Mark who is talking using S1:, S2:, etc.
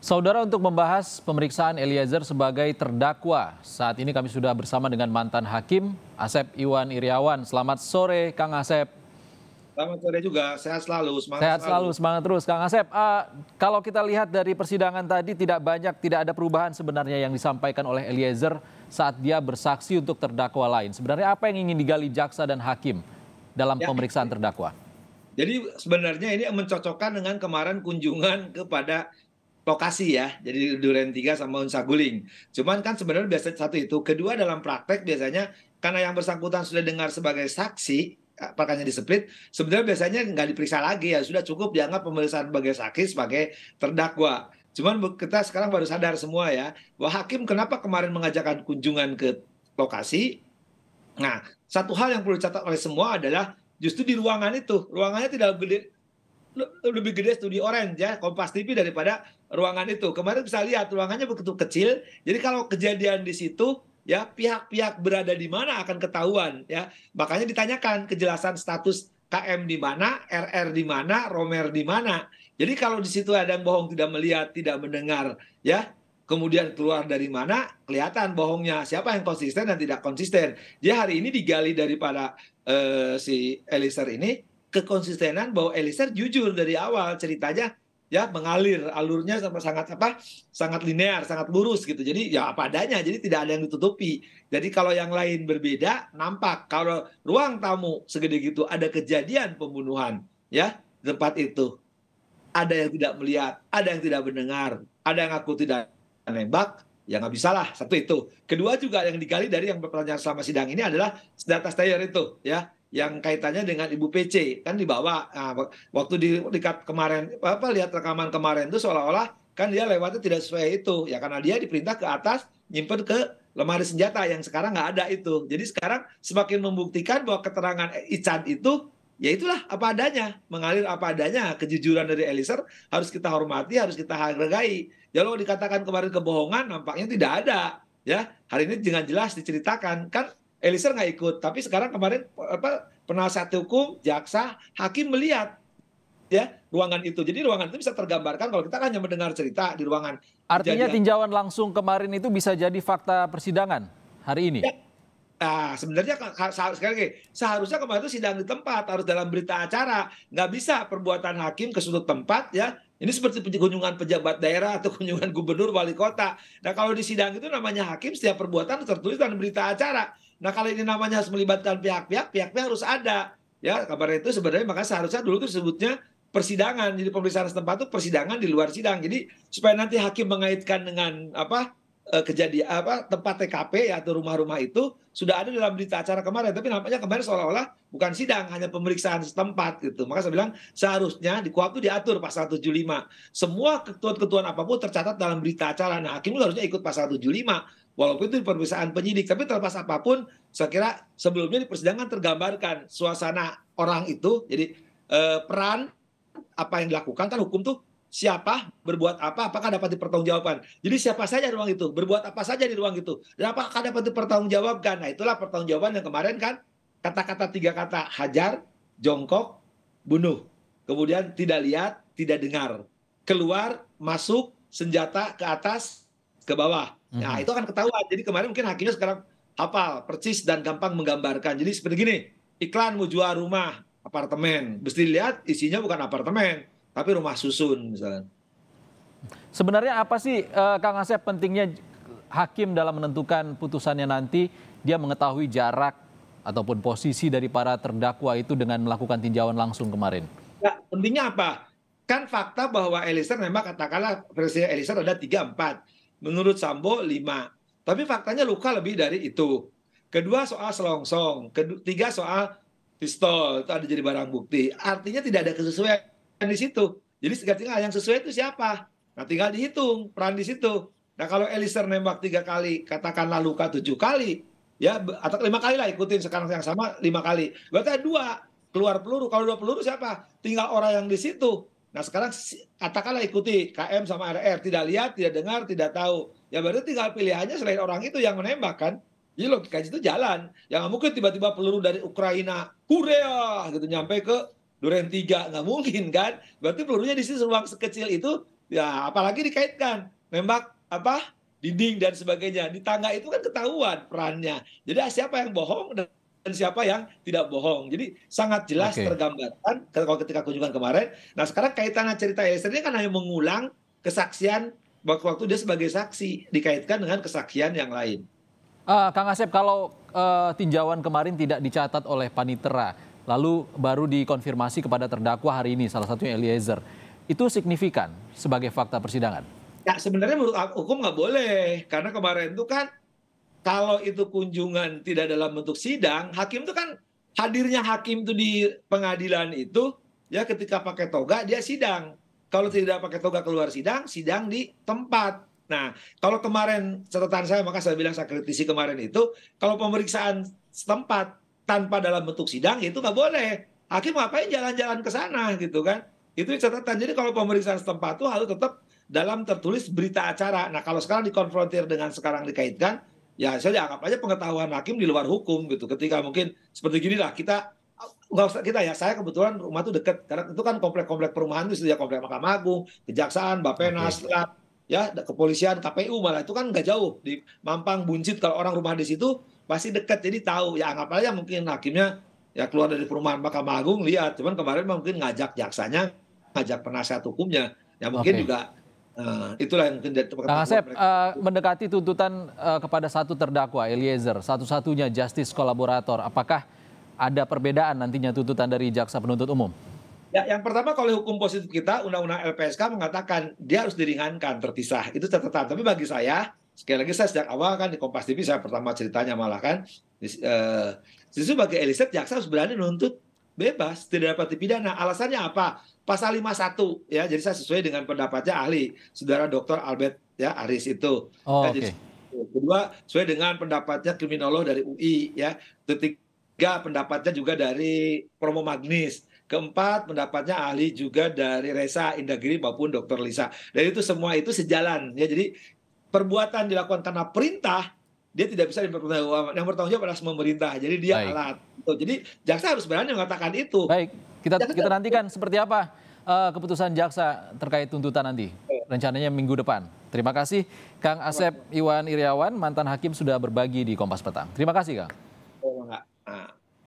S1: Saudara untuk membahas pemeriksaan Eliezer sebagai terdakwa. Saat ini kami sudah bersama dengan mantan hakim Asep Iwan Iriawan. Selamat sore Kang Asep.
S2: Selamat sore juga. Sehat selalu, semangat Sehat selalu, selalu.
S1: semangat terus Kang Asep. Uh, kalau kita lihat dari persidangan tadi tidak banyak tidak ada perubahan sebenarnya yang disampaikan oleh Eliezer saat dia bersaksi untuk terdakwa lain. Sebenarnya apa yang ingin digali jaksa dan hakim dalam ya. pemeriksaan terdakwa?
S2: Jadi sebenarnya ini mencocokkan dengan kemarin kunjungan kepada lokasi ya. Jadi Duren 3 sama Unsa Guling. Cuman kan sebenarnya biasanya satu itu. Kedua dalam praktek biasanya karena yang bersangkutan sudah dengar sebagai saksi, eh, di split, sebenarnya biasanya nggak diperiksa lagi ya. Sudah cukup dianggap pemeriksaan sebagai saksi, sebagai terdakwa. Cuman kita sekarang baru sadar semua ya, bahwa hakim kenapa kemarin mengajakkan kunjungan ke lokasi. Nah, satu hal yang perlu dicatat oleh semua adalah justru di ruangan itu, ruangannya tidak lebih gede studi orange ya Kompas TV daripada ruangan itu. Kemarin bisa lihat ruangannya begitu kecil. Jadi kalau kejadian di situ ya pihak-pihak berada di mana akan ketahuan ya. Makanya ditanyakan kejelasan status KM di mana, RR di mana, Romer di mana. Jadi kalau di situ ada yang bohong tidak melihat, tidak mendengar ya, kemudian keluar dari mana kelihatan bohongnya siapa yang konsisten dan tidak konsisten dia hari ini digali daripada uh, si Eliser ini kekonsistenan bahwa Eliezer jujur dari awal ceritanya ya mengalir alurnya sama sangat apa sangat linear sangat lurus gitu jadi ya apa adanya jadi tidak ada yang ditutupi jadi kalau yang lain berbeda nampak kalau ruang tamu segede gitu ada kejadian pembunuhan ya tempat itu ada yang tidak melihat ada yang tidak mendengar ada yang aku tidak nembak ya nggak bisa lah satu itu kedua juga yang digali dari yang pertanyaan selama sidang ini adalah data stayer itu ya yang kaitannya dengan Ibu PC kan dibawa nah, waktu di, dekat kemarin apa lihat rekaman kemarin itu seolah-olah kan dia lewatnya tidak sesuai itu ya karena dia diperintah ke atas nyimpen ke lemari senjata yang sekarang nggak ada itu jadi sekarang semakin membuktikan bahwa keterangan Ican itu ya itulah apa adanya mengalir apa adanya kejujuran dari Eliser harus kita hormati harus kita hargai ya lo dikatakan kemarin kebohongan nampaknya tidak ada ya hari ini dengan jelas diceritakan kan Eliezer nggak ikut, tapi sekarang kemarin apa penasihat hukum, jaksa, hakim melihat ya ruangan itu. Jadi ruangan itu bisa tergambarkan kalau kita kan hanya mendengar cerita
S1: di ruangan. Artinya kejadian. Ya. tinjauan langsung kemarin itu bisa jadi fakta persidangan hari ini. Ya.
S2: Nah, sebenarnya sekali lagi, seharusnya kemarin itu sidang di tempat, harus dalam berita acara. Nggak bisa perbuatan hakim ke sudut tempat, ya. Ini seperti kunjungan pejabat daerah atau kunjungan gubernur, wali kota. Nah, kalau di sidang itu namanya hakim, setiap perbuatan tertulis dalam berita acara. Nah kalau ini namanya harus melibatkan pihak-pihak, pihak-pihak harus ada. Ya kabarnya itu sebenarnya maka seharusnya dulu itu sebutnya persidangan. Jadi pemeriksaan setempat itu persidangan di luar sidang. Jadi supaya nanti hakim mengaitkan dengan apa e, kejadian apa tempat TKP ya atau rumah-rumah itu sudah ada dalam berita acara kemarin tapi nampaknya kemarin seolah-olah bukan sidang hanya pemeriksaan setempat gitu maka saya bilang seharusnya di kuap itu diatur pasal 75 semua ketua ketuan apapun tercatat dalam berita acara nah hakim itu harusnya ikut pasal 75 walaupun itu di pemeriksaan penyidik. Tapi terlepas apapun, saya kira sebelumnya di persidangan tergambarkan suasana orang itu, jadi eh, peran apa yang dilakukan kan hukum tuh siapa berbuat apa apakah dapat dipertanggungjawabkan jadi siapa saja di ruang itu berbuat apa saja di ruang itu dan apakah dapat dipertanggungjawabkan nah itulah pertanggungjawaban yang kemarin kan kata-kata tiga kata hajar jongkok bunuh kemudian tidak lihat tidak dengar keluar masuk senjata ke atas ke bawah. Nah, itu akan ketahuan. Jadi kemarin mungkin hakimnya sekarang hafal, persis dan gampang menggambarkan. Jadi seperti gini, iklan mau jual rumah, apartemen. Mesti lihat isinya bukan apartemen, tapi rumah susun misalnya.
S1: Sebenarnya apa sih uh, Kang Asep pentingnya hakim dalam menentukan putusannya nanti dia mengetahui jarak ataupun posisi dari para terdakwa itu dengan melakukan tinjauan langsung kemarin?
S2: Ya, pentingnya apa? Kan fakta bahwa Eliezer memang katakanlah versi Eliezer ada tiga empat Menurut Sambo lima, Tapi faktanya luka lebih dari itu. Kedua soal selongsong. Ketiga soal pistol. Itu ada jadi barang bukti. Artinya tidak ada kesesuaian di situ. Jadi tinggal yang sesuai itu siapa? Nah tinggal dihitung peran di situ. Nah kalau Elisir nembak tiga kali, katakanlah luka tujuh kali, ya atau lima kali lah ikutin sekarang yang sama lima kali. Berarti dua keluar peluru. Kalau dua peluru siapa? Tinggal orang yang di situ. Nah sekarang katakanlah ikuti KM sama RR, tidak lihat, tidak dengar, tidak tahu. Ya berarti tinggal pilihannya selain orang itu yang menembak kan. Jadi logika itu jalan. yang nggak mungkin tiba-tiba peluru dari Ukraina, Korea gitu nyampe ke Duren tiga nggak mungkin kan? Berarti pelurunya di sini ruang sekecil itu ya apalagi dikaitkan nembak apa dinding dan sebagainya di tangga itu kan ketahuan perannya. Jadi ah, siapa yang bohong dan siapa yang tidak bohong. Jadi sangat jelas okay. tergambarkan kalau ketika kunjungan kemarin. Nah sekarang kaitannya cerita Esther ini kan hanya mengulang kesaksian waktu-waktu dia sebagai saksi dikaitkan dengan kesaksian yang lain.
S1: Uh, Kang Asep, kalau uh, tinjauan kemarin tidak dicatat oleh panitera, lalu baru dikonfirmasi kepada terdakwa hari ini, salah satunya Eliezer, itu signifikan sebagai fakta persidangan?
S2: Ya sebenarnya menurut hukum nggak boleh, karena kemarin itu kan kalau itu kunjungan tidak dalam bentuk sidang, hakim itu kan hadirnya hakim itu di pengadilan itu ya ketika pakai toga dia sidang. Kalau tidak pakai toga keluar sidang, sidang di tempat. Nah, kalau kemarin catatan saya maka saya bilang saya kritisi kemarin itu kalau pemeriksaan setempat tanpa dalam bentuk sidang ya itu nggak boleh. Hakim ngapain jalan-jalan ke sana gitu kan? Itu catatan. Jadi kalau pemeriksaan setempat itu harus tetap dalam tertulis berita acara. Nah, kalau sekarang dikonfrontir dengan sekarang dikaitkan ya saya anggap aja pengetahuan hakim di luar hukum gitu. Ketika mungkin seperti gini lah kita nggak usah kita ya saya kebetulan rumah itu dekat karena itu kan komplek-komplek perumahan itu sudah ya, komplek Mahkamah Agung, Kejaksaan, Bapenas, okay. ya kepolisian, KPU malah itu kan nggak jauh di Mampang, Buncit kalau orang rumah di situ pasti dekat jadi tahu ya anggap aja mungkin hakimnya ya keluar dari perumahan Mahkamah Agung lihat cuman kemarin mungkin ngajak jaksanya ngajak penasihat hukumnya ya mungkin okay. juga
S1: Uh, itulah yang
S2: terjadi. Kang Asep,
S1: uh, mendekati tuntutan uh, kepada satu terdakwa Eliezer, satu-satunya justice kolaborator, apakah ada perbedaan nantinya tuntutan dari jaksa penuntut umum?
S2: Ya, yang pertama kalau hukum positif kita, undang-undang LPSK mengatakan dia harus diringankan, terpisah. Itu catatan. Tapi bagi saya, sekali lagi saya sejak awal kan di Kompas TV saya pertama ceritanya malah kan, di, uh, justru bagi Eliezer jaksa harus berani menuntut bebas, tidak dapat dipidana. Alasannya apa? Pasal 51 ya. Jadi saya sesuai dengan pendapatnya ahli Saudara Dr. Albert ya Aris itu. Oh, okay. Kedua, sesuai dengan pendapatnya kriminolog dari UI ya. Ketiga, pendapatnya juga dari Promo Magnis. Keempat, pendapatnya ahli juga dari Reza Indagiri maupun Dr. Lisa. Dan itu semua itu sejalan ya. Jadi perbuatan dilakukan karena perintah dia tidak bisa dipertanggungjawab. Yang
S1: bertanggung jawab adalah pemerintah. Jadi dia Baik. alat. Jadi jaksa harus berani mengatakan itu. Baik, kita jaksa kita nantikan seperti apa uh, keputusan jaksa terkait tuntutan nanti. Rencananya minggu depan. Terima kasih Kang Asep Iwan Iriawan, mantan hakim sudah berbagi di Kompas Petang. Terima kasih Kang.
S2: Oh, enggak. Ah.